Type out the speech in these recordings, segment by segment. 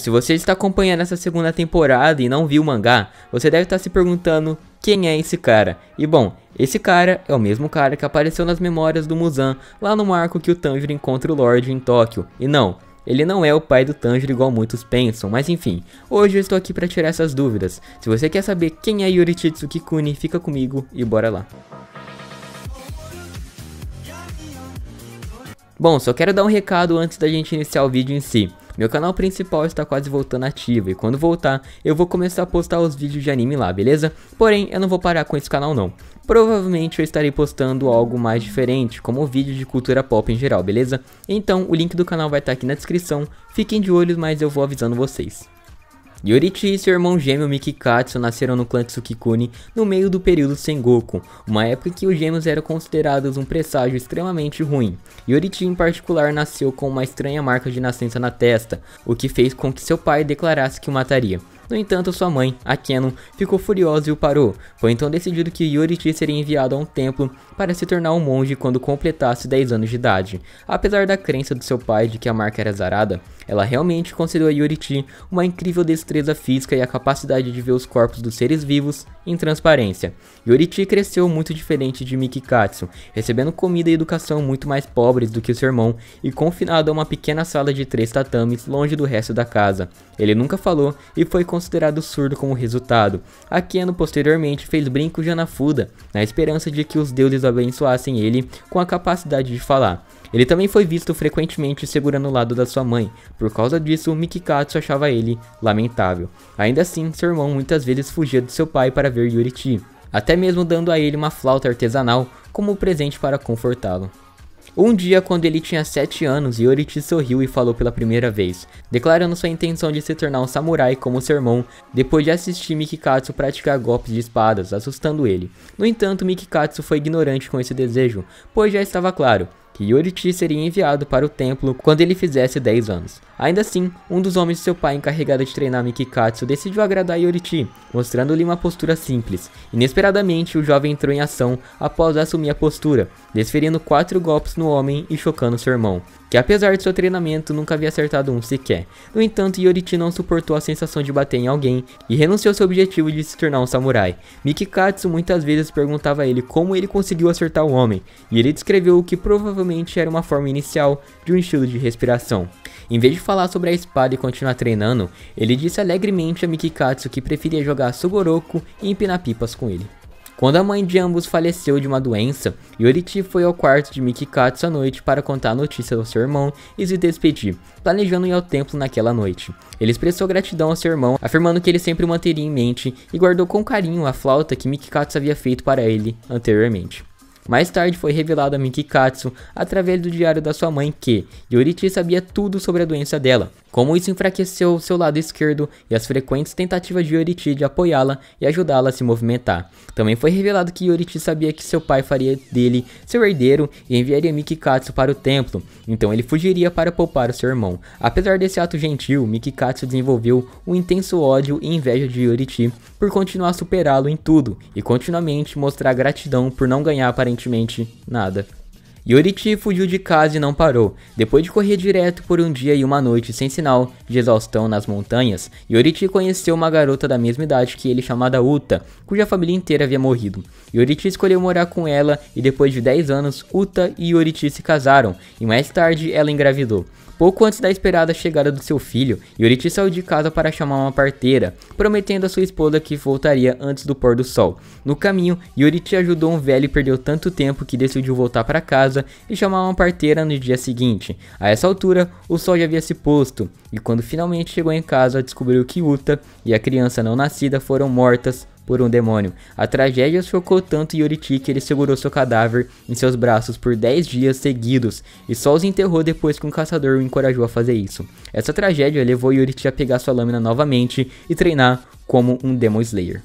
Se você está acompanhando essa segunda temporada e não viu o mangá, você deve estar se perguntando quem é esse cara. E bom, esse cara é o mesmo cara que apareceu nas memórias do Muzan, lá no marco que o Tanjiro encontra o Lorde em Tóquio. E não, ele não é o pai do Tanjiro igual muitos pensam, mas enfim, hoje eu estou aqui para tirar essas dúvidas. Se você quer saber quem é Yorititsu Kikuni, fica comigo e bora lá. Bom, só quero dar um recado antes da gente iniciar o vídeo em si. Meu canal principal está quase voltando ativo e quando voltar, eu vou começar a postar os vídeos de anime lá, beleza? Porém, eu não vou parar com esse canal não. Provavelmente eu estarei postando algo mais diferente, como vídeos de cultura pop em geral, beleza? Então, o link do canal vai estar aqui na descrição, fiquem de olhos, mas eu vou avisando vocês. Yorichi e seu irmão gêmeo Mikikatsu nasceram no clã Tsukikuni no meio do período Sengoku, uma época em que os gêmeos eram considerados um presságio extremamente ruim. Yorichi em particular nasceu com uma estranha marca de nascença na testa, o que fez com que seu pai declarasse que o mataria. No entanto, sua mãe, a Kenon, ficou furiosa e o parou. Foi então decidido que Yorichi seria enviado a um templo para se tornar um monge quando completasse 10 anos de idade. Apesar da crença do seu pai de que a marca era zarada, ela realmente concedeu a Yorichi uma incrível destreza física e a capacidade de ver os corpos dos seres vivos em transparência. Yorichi cresceu muito diferente de Mikikatsu, recebendo comida e educação muito mais pobres do que seu irmão e confinado a uma pequena sala de três tatames longe do resto da casa. Ele nunca falou e foi considerado considerado surdo como resultado. Akeno posteriormente fez brincos de Anafuda, na esperança de que os deuses abençoassem ele com a capacidade de falar. Ele também foi visto frequentemente segurando o lado da sua mãe, por causa disso Mikikatsu achava ele lamentável. Ainda assim, seu irmão muitas vezes fugia de seu pai para ver Yurichi, até mesmo dando a ele uma flauta artesanal como presente para confortá-lo. Um dia, quando ele tinha 7 anos, Yorichi sorriu e falou pela primeira vez, declarando sua intenção de se tornar um samurai como seu irmão, depois de assistir Mikikatsu praticar golpes de espadas, assustando ele. No entanto, Mikikatsu foi ignorante com esse desejo, pois já estava claro, que Yorit seria enviado para o templo quando ele fizesse 10 anos. Ainda assim, um dos homens de seu pai encarregado de treinar Mikikatsu decidiu agradar Yoriti, mostrando-lhe uma postura simples. Inesperadamente, o jovem entrou em ação após assumir a postura, desferindo quatro golpes no homem e chocando seu irmão que apesar de seu treinamento nunca havia acertado um sequer. No entanto, Yorichi não suportou a sensação de bater em alguém e renunciou seu objetivo de se tornar um samurai. Mikikatsu muitas vezes perguntava a ele como ele conseguiu acertar o homem, e ele descreveu o que provavelmente era uma forma inicial de um estilo de respiração. Em vez de falar sobre a espada e continuar treinando, ele disse alegremente a Mikikatsu que preferia jogar Sugoroku e empinar pipas com ele. Quando a mãe de ambos faleceu de uma doença, Yorichi foi ao quarto de Mikikatsu à noite para contar a notícia ao seu irmão e se despedir, planejando ir ao templo naquela noite. Ele expressou gratidão ao seu irmão, afirmando que ele sempre o manteria em mente e guardou com carinho a flauta que Mikikatsu havia feito para ele anteriormente. Mais tarde foi revelado a Mikikatsu, através do diário da sua mãe, que Yorichi sabia tudo sobre a doença dela, como isso enfraqueceu seu lado esquerdo e as frequentes tentativas de Yorichi de apoiá-la e ajudá-la a se movimentar. Também foi revelado que Yorichi sabia que seu pai faria dele seu herdeiro e enviaria Mikikatsu para o templo, então ele fugiria para poupar o seu irmão. Apesar desse ato gentil, Mikikatsu desenvolveu um intenso ódio e inveja de Yorichi por continuar a superá-lo em tudo e continuamente mostrar gratidão por não ganhar aparentemente nada. Yorichi fugiu de casa e não parou. Depois de correr direto por um dia e uma noite sem sinal de exaustão nas montanhas, Yorichi conheceu uma garota da mesma idade que ele chamada Uta, cuja família inteira havia morrido. Yorichi escolheu morar com ela e depois de 10 anos, Uta e Yorichi se casaram, e mais tarde ela engravidou. Pouco antes da esperada chegada do seu filho, Yorichi saiu de casa para chamar uma parteira, prometendo a sua esposa que voltaria antes do pôr do sol. No caminho, Yorichi ajudou um velho e perdeu tanto tempo que decidiu voltar para casa casa e chamar uma parteira no dia seguinte. A essa altura, o sol já havia se posto, e quando finalmente chegou em casa, descobriu que Uta e a criança não nascida foram mortas por um demônio. A tragédia chocou tanto Yoriti que ele segurou seu cadáver em seus braços por 10 dias seguidos e só os enterrou depois que um caçador o encorajou a fazer isso. Essa tragédia levou Yoriti a pegar sua lâmina novamente e treinar como um Demon Slayer.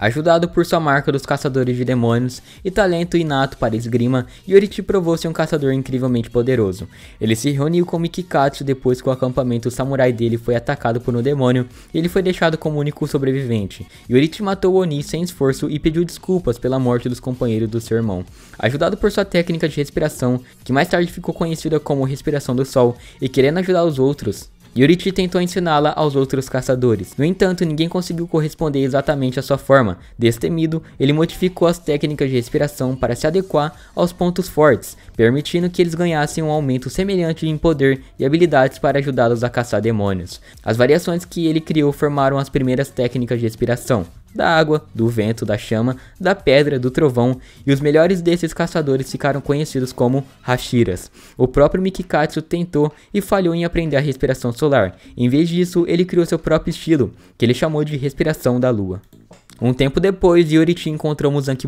Ajudado por sua marca dos caçadores de demônios e talento inato para esgrima, Yorichi provou-se um caçador incrivelmente poderoso. Ele se reuniu com Mikikatsu depois que o acampamento samurai dele foi atacado por um demônio e ele foi deixado como único sobrevivente. Yorichi matou Oni sem esforço e pediu desculpas pela morte dos companheiros do seu irmão. Ajudado por sua técnica de respiração, que mais tarde ficou conhecida como respiração do sol, e querendo ajudar os outros, Yorichi tentou ensiná-la aos outros caçadores. No entanto, ninguém conseguiu corresponder exatamente à sua forma. Destemido, ele modificou as técnicas de respiração para se adequar aos pontos fortes, permitindo que eles ganhassem um aumento semelhante em poder e habilidades para ajudá-los a caçar demônios. As variações que ele criou formaram as primeiras técnicas de respiração da água, do vento, da chama, da pedra, do trovão, e os melhores desses caçadores ficaram conhecidos como Hashiras. O próprio Mikikatsu tentou e falhou em aprender a respiração solar. Em vez disso, ele criou seu próprio estilo, que ele chamou de respiração da lua. Um tempo depois, Yorichi encontrou Muzanki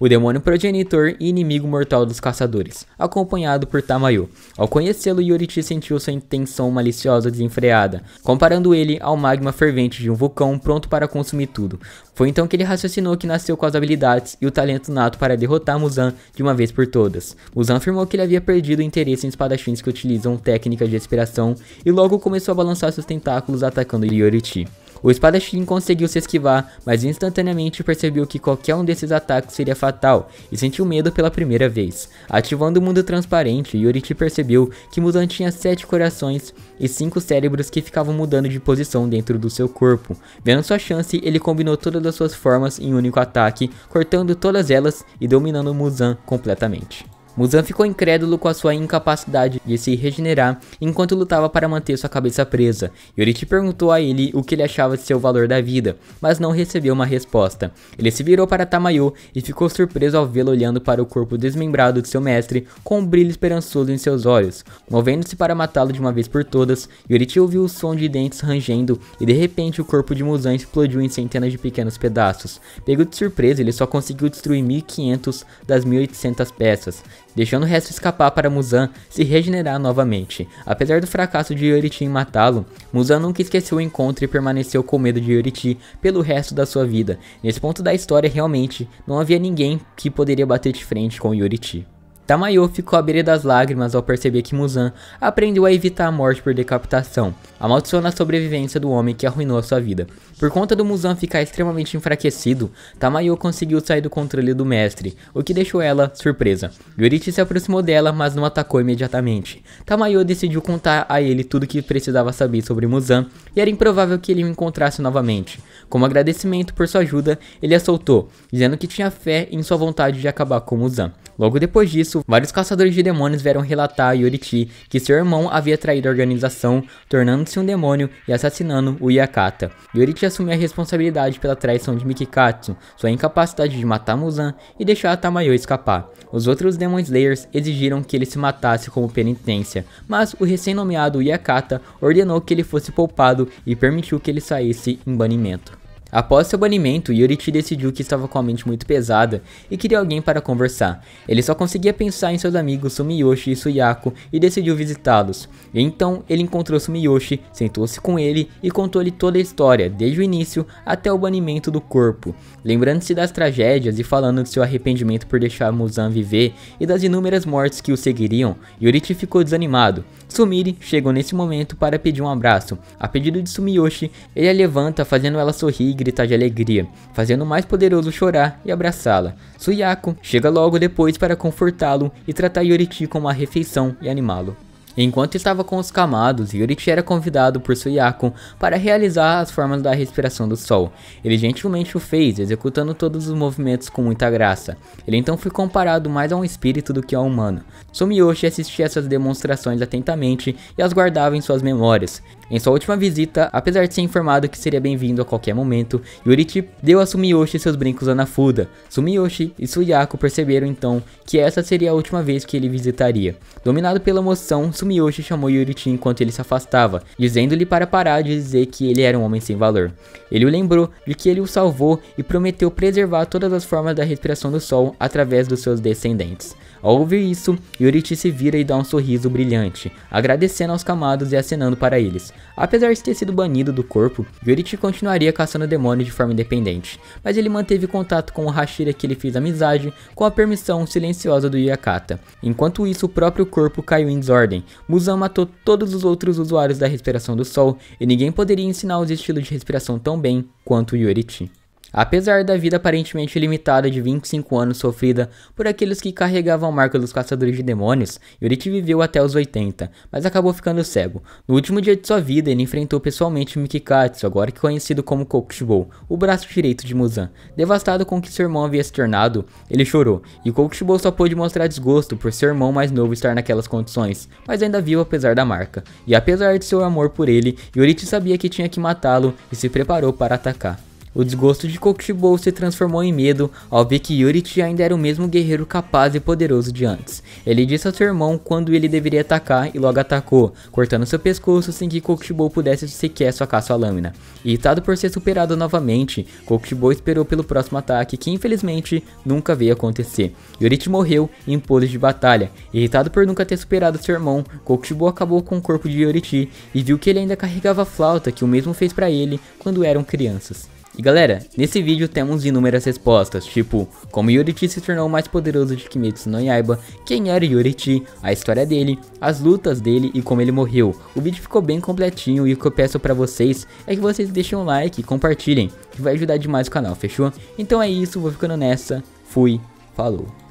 o demônio progenitor e inimigo mortal dos caçadores, acompanhado por Tamayo. Ao conhecê-lo, Yorichi sentiu sua intenção maliciosa desenfreada, comparando ele ao magma fervente de um vulcão pronto para consumir tudo. Foi então que ele raciocinou que nasceu com as habilidades e o talento nato para derrotar Muzan de uma vez por todas. Muzan afirmou que ele havia perdido o interesse em espadachins que utilizam técnicas de respiração e logo começou a balançar seus tentáculos atacando Yorichi. O espadachim conseguiu se esquivar, mas instantaneamente percebeu que qualquer um desses ataques seria fatal e sentiu medo pela primeira vez. Ativando o mundo transparente, Yorichi percebeu que Musan tinha sete corações e cinco cérebros que ficavam mudando de posição dentro do seu corpo. Vendo sua chance, ele combinou todas as suas formas em um único ataque, cortando todas elas e dominando Musan completamente. Muzan ficou incrédulo com a sua incapacidade de se regenerar enquanto lutava para manter sua cabeça presa. Yorichi perguntou a ele o que ele achava de seu valor da vida, mas não recebeu uma resposta. Ele se virou para Tamayo e ficou surpreso ao vê-lo olhando para o corpo desmembrado de seu mestre com um brilho esperançoso em seus olhos. Movendo-se para matá-lo de uma vez por todas, Yorichi ouviu o som de dentes rangendo e de repente o corpo de Muzan explodiu em centenas de pequenos pedaços. Pego de surpresa, ele só conseguiu destruir 1500 das 1800 peças deixando o resto escapar para Muzan se regenerar novamente. Apesar do fracasso de Yoriti em matá-lo, Muzan nunca esqueceu o encontro e permaneceu com medo de Yoriti pelo resto da sua vida. Nesse ponto da história, realmente, não havia ninguém que poderia bater de frente com Yoriti. Tamayo ficou à beira das lágrimas ao perceber que Muzan aprendeu a evitar a morte por decapitação, amaldiçoando a sobrevivência do homem que arruinou a sua vida. Por conta do Muzan ficar extremamente enfraquecido, Tamayo conseguiu sair do controle do mestre, o que deixou ela surpresa. Yorichi se aproximou dela, mas não atacou imediatamente. Tamayo decidiu contar a ele tudo o que precisava saber sobre Muzan, e era improvável que ele o encontrasse novamente. Como agradecimento por sua ajuda, ele a soltou, dizendo que tinha fé em sua vontade de acabar com Muzan. Logo depois disso, isso, vários caçadores de demônios vieram relatar a Yorichi que seu irmão havia traído a organização, tornando-se um demônio e assassinando o Yakata. Yorichi assumiu a responsabilidade pela traição de Mikikatsu, sua incapacidade de matar Muzan e deixar a Tamayo escapar. Os outros Demon Slayers exigiram que ele se matasse como penitência, mas o recém-nomeado Yakata ordenou que ele fosse poupado e permitiu que ele saísse em banimento. Após seu banimento, Yorichi decidiu que estava com a mente muito pesada e queria alguém para conversar. Ele só conseguia pensar em seus amigos Sumiyoshi e Suyako e decidiu visitá-los. Então, ele encontrou Sumiyoshi, sentou-se com ele e contou-lhe toda a história, desde o início até o banimento do corpo, lembrando-se das tragédias e falando de seu arrependimento por deixar Muzan viver e das inúmeras mortes que o seguiriam, Yorichi ficou desanimado. Sumiri chegou nesse momento para pedir um abraço. A pedido de Sumiyoshi, ele a levanta fazendo ela sorrir gritar de alegria, fazendo o mais poderoso chorar e abraçá-la. Suyako chega logo depois para confortá-lo e tratar Yorichi com uma refeição e animá-lo. Enquanto estava com os camados, Yorichi era convidado por Suyako para realizar as formas da respiração do sol. Ele gentilmente o fez, executando todos os movimentos com muita graça. Ele então foi comparado mais a um espírito do que a um humano. Sumiyoshi assistia essas demonstrações atentamente e as guardava em suas memórias. Em sua última visita, apesar de ser informado que seria bem-vindo a qualquer momento, Yorichi deu a Sumiyoshi seus brincos a Nafuda. Sumiyoshi e Suyako perceberam então que essa seria a última vez que ele visitaria. Dominado pela emoção, Sumiyoshi chamou Yorichi enquanto ele se afastava, dizendo-lhe para parar de dizer que ele era um homem sem valor. Ele o lembrou de que ele o salvou e prometeu preservar todas as formas da respiração do sol através dos seus descendentes. Ao ouvir isso, Yorichi se vira e dá um sorriso brilhante, agradecendo aos camados e acenando para eles. Apesar de ter sido banido do corpo, Yorichi continuaria caçando demônios de forma independente, mas ele manteve contato com o Hashira que ele fez amizade com a permissão silenciosa do Yakata. Enquanto isso, o próprio corpo caiu em desordem. Muzan matou todos os outros usuários da respiração do sol e ninguém poderia ensinar os estilos de respiração tão bem quanto Yorichi. Apesar da vida aparentemente limitada de 25 anos sofrida por aqueles que carregavam a marca dos caçadores de demônios, Yorichi viveu até os 80, mas acabou ficando cego. No último dia de sua vida, ele enfrentou pessoalmente Mikikatsu, agora conhecido como Kokushibou, o braço direito de Muzan. Devastado com o que seu irmão havia se tornado, ele chorou, e Kokushibou só pôde mostrar desgosto por seu irmão mais novo estar naquelas condições, mas ainda viu apesar da marca. E apesar de seu amor por ele, Yorichi sabia que tinha que matá-lo e se preparou para atacar. O desgosto de Kokushibou se transformou em medo ao ver que Yurichi ainda era o mesmo guerreiro capaz e poderoso de antes. Ele disse a seu irmão quando ele deveria atacar e logo atacou, cortando seu pescoço sem que Kokushibou pudesse sequer socar sua lâmina. Irritado por ser superado novamente, Kokushibou esperou pelo próximo ataque que infelizmente nunca veio acontecer. Yurichi morreu em pose de batalha. Irritado por nunca ter superado seu irmão, Kokushibou acabou com o corpo de Yorichi e viu que ele ainda carregava a flauta que o mesmo fez para ele quando eram crianças. E galera, nesse vídeo temos inúmeras respostas, tipo, como Yorichi se tornou o mais poderoso de Kimetsu no Yaiba, quem era Yorichi, a história dele, as lutas dele e como ele morreu. O vídeo ficou bem completinho e o que eu peço pra vocês é que vocês deixem um like e compartilhem, que vai ajudar demais o canal, fechou? Então é isso, vou ficando nessa, fui, falou.